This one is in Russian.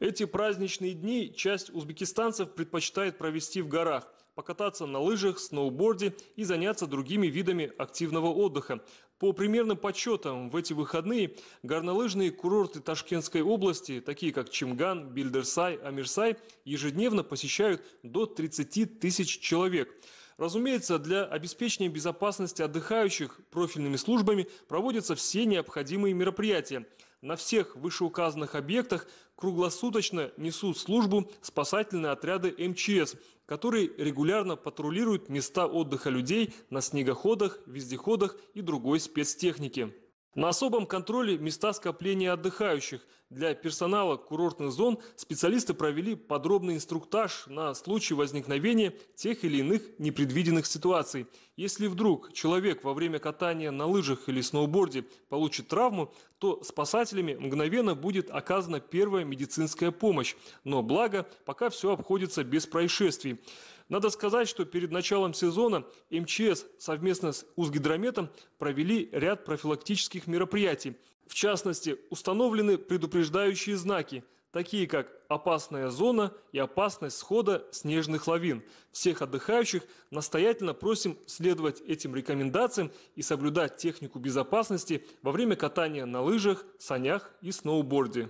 Эти праздничные дни часть узбекистанцев предпочитает провести в горах, покататься на лыжах, сноуборде и заняться другими видами активного отдыха. По примерным подсчетам, в эти выходные горнолыжные курорты Ташкентской области, такие как Чимган, Бильдерсай, Амирсай, ежедневно посещают до 30 тысяч человек. Разумеется, для обеспечения безопасности отдыхающих профильными службами проводятся все необходимые мероприятия – на всех вышеуказанных объектах круглосуточно несут службу спасательные отряды МЧС, которые регулярно патрулируют места отдыха людей на снегоходах, вездеходах и другой спецтехнике. На особом контроле места скопления отдыхающих – для персонала курортных зон специалисты провели подробный инструктаж на случай возникновения тех или иных непредвиденных ситуаций. Если вдруг человек во время катания на лыжах или сноуборде получит травму, то спасателями мгновенно будет оказана первая медицинская помощь. Но благо, пока все обходится без происшествий. Надо сказать, что перед началом сезона МЧС совместно с Узгидрометом провели ряд профилактических мероприятий. В частности, установлены предупреждающие знаки, такие как «Опасная зона» и «Опасность схода снежных лавин». Всех отдыхающих настоятельно просим следовать этим рекомендациям и соблюдать технику безопасности во время катания на лыжах, санях и сноуборде.